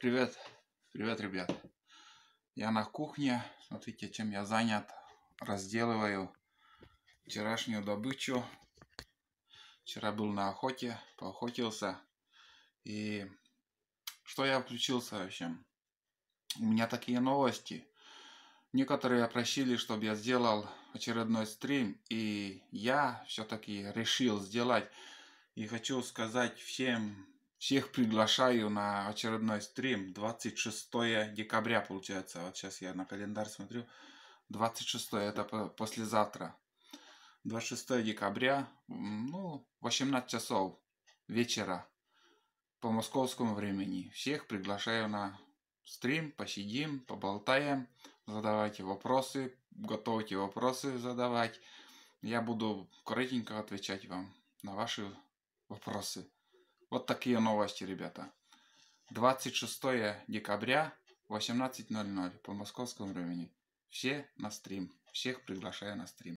Привет, привет, ребят. Я на кухне. Смотрите, чем я занят. Разделываю вчерашнюю добычу. Вчера был на охоте, поохотился. И что я включился вообще? У меня такие новости. Некоторые просили, чтобы я сделал очередной стрим, и я все-таки решил сделать. И хочу сказать всем всех приглашаю на очередной стрим. 26 декабря получается. Вот сейчас я на календарь смотрю. 26 это послезавтра. 26 декабря, ну, 18 часов вечера по московскому времени. Всех приглашаю на стрим, посидим, поболтаем, задавайте вопросы, готовьте вопросы задавать. Я буду коротенько отвечать вам на ваши вопросы. Вот такие новости, ребята. 26 декабря, 18.00 по московскому времени. Все на стрим. Всех приглашаю на стрим.